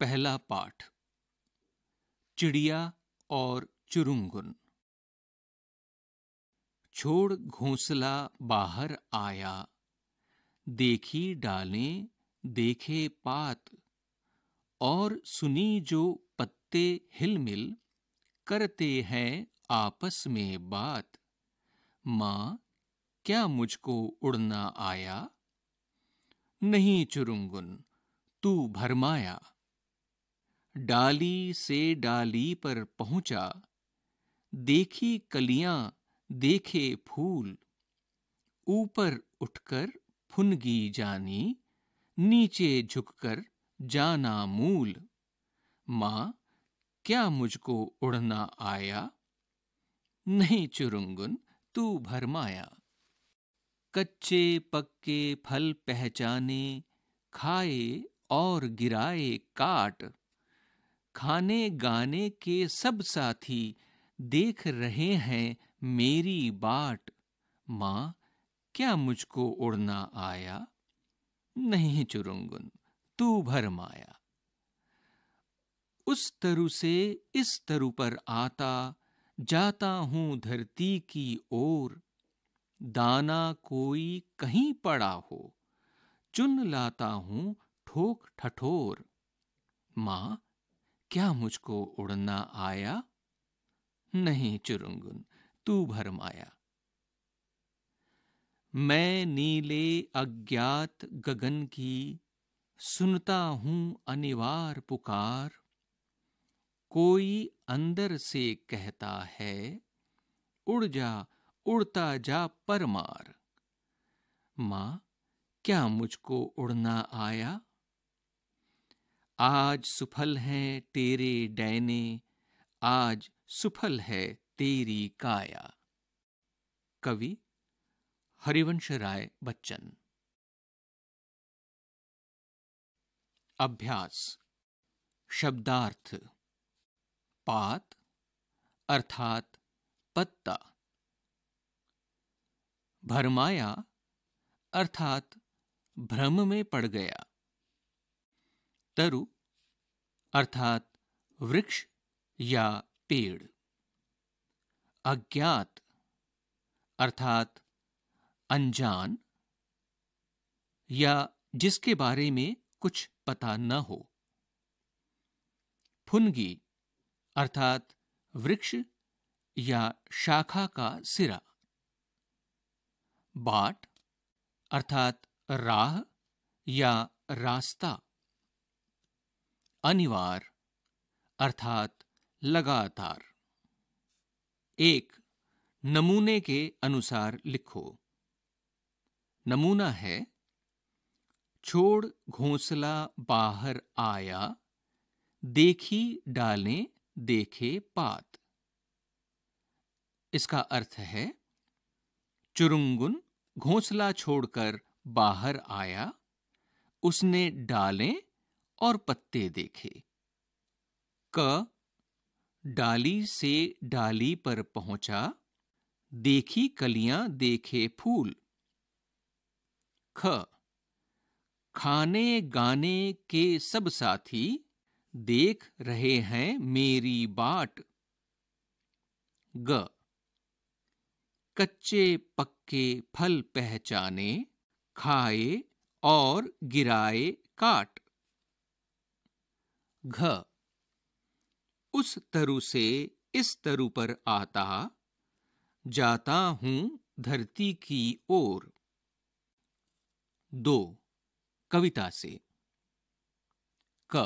पहला पाठ चिड़िया और चुरुंगुन छोड़ घोंसला बाहर आया देखी डालें देखे पात और सुनी जो पत्ते हिलमिल करते हैं आपस में बात माँ क्या मुझको उड़ना आया नहीं चुरुंगुन तू भरमाया डाली से डाली पर पहुंचा देखी कलियां देखे फूल ऊपर उठकर फुनगी जानी नीचे झुककर जाना मूल माँ क्या मुझको उड़ना आया नहीं चुरुंगुन तू भरमाया कच्चे पक्के फल पहचाने खाए और गिराए काट खाने गाने के सब साथी देख रहे हैं मेरी बाट माँ क्या मुझको उड़ना आया नहीं चुरुंगुन तू भर माया उस तरु से इस तरु पर आता जाता हूं धरती की ओर दाना कोई कहीं पड़ा हो चुन लाता हूं ठोक ठठोर माँ क्या मुझको उड़ना आया नहीं चुरुंगुन तू भरमाया मैं नीले अज्ञात गगन की सुनता हूं अनिवार पुकार कोई अंदर से कहता है उड़ जा उड़ता जा परमार मां क्या मुझको उड़ना आया आज सुफल है तेरे डैने आज सुफल है तेरी काया कवि हरिवंश राय बच्चन अभ्यास शब्दार्थ पात अर्थात पत्ता भरमाया अर्थात भ्रम में पड़ गया तरु अर्थात वृक्ष या पेड़ अज्ञात अर्थात अनजान या जिसके बारे में कुछ पता न हो फुनगी अर्थात वृक्ष या शाखा का सिरा बाट अर्थात राह या रास्ता अनिवार अर्थात लगातार एक नमूने के अनुसार लिखो नमूना है छोड़ घोंसला बाहर आया देखी डाले देखे पात इसका अर्थ है चुरुंगुन घोंसला छोड़कर बाहर आया उसने डालें और पत्ते देखे क डाली से डाली पर पहुंचा देखी कलियां देखे फूल ख खाने गाने के सब साथी देख रहे हैं मेरी बाट ग कच्चे पक्के फल पहचाने खाए और गिराए काट घ उस तरु से इस तरु पर आता जाता हूं धरती की ओर दो कविता से क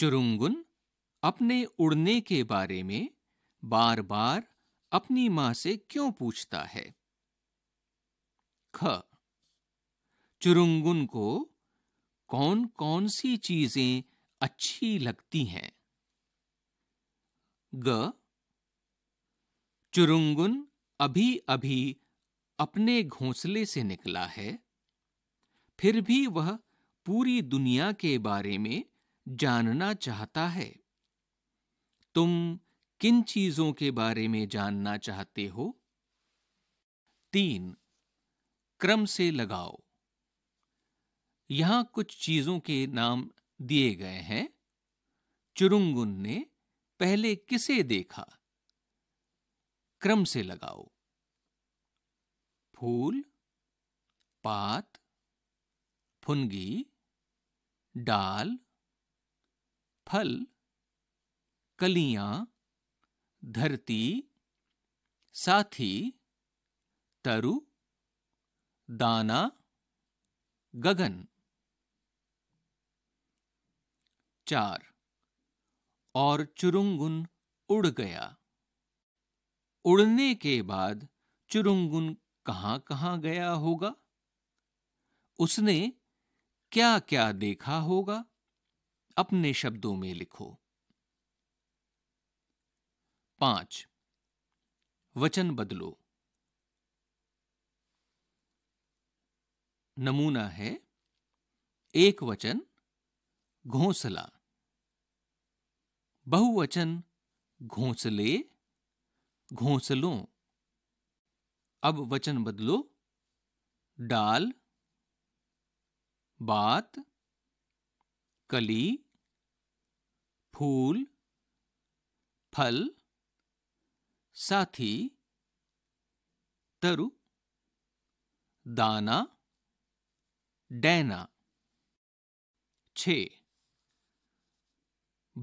चुरुंगुन अपने उड़ने के बारे में बार बार अपनी मां से क्यों पूछता है ख चुरुंगुन को कौन कौन सी चीजें अच्छी लगती हैं ग चुरुंगुन अभी अभी अपने घोंसले से निकला है फिर भी वह पूरी दुनिया के बारे में जानना चाहता है तुम किन चीजों के बारे में जानना चाहते हो तीन क्रम से लगाओ यहां कुछ चीज़ों के नाम दिए गए हैं चुरुंगुन ने पहले किसे देखा क्रम से लगाओ फूल पात फुनगी डाल फल कलियां धरती साथी तरु दाना गगन चार और चुरुंगुन उड़ गया उड़ने के बाद चुरुंगुन कहां कहां गया होगा उसने क्या क्या देखा होगा अपने शब्दों में लिखो पांच वचन बदलो नमूना है एक वचन घोंसला बहुवचन घोंसले घोंसलों अब वचन बदलो डाल बात कली फूल फल साथी तरु दाना डैना छः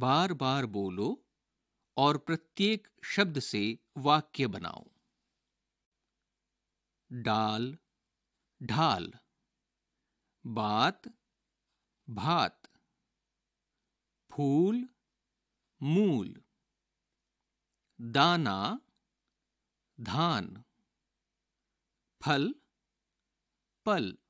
बार बार बोलो और प्रत्येक शब्द से वाक्य बनाओ डाल ढाल बात भात फूल मूल दाना धान फल पल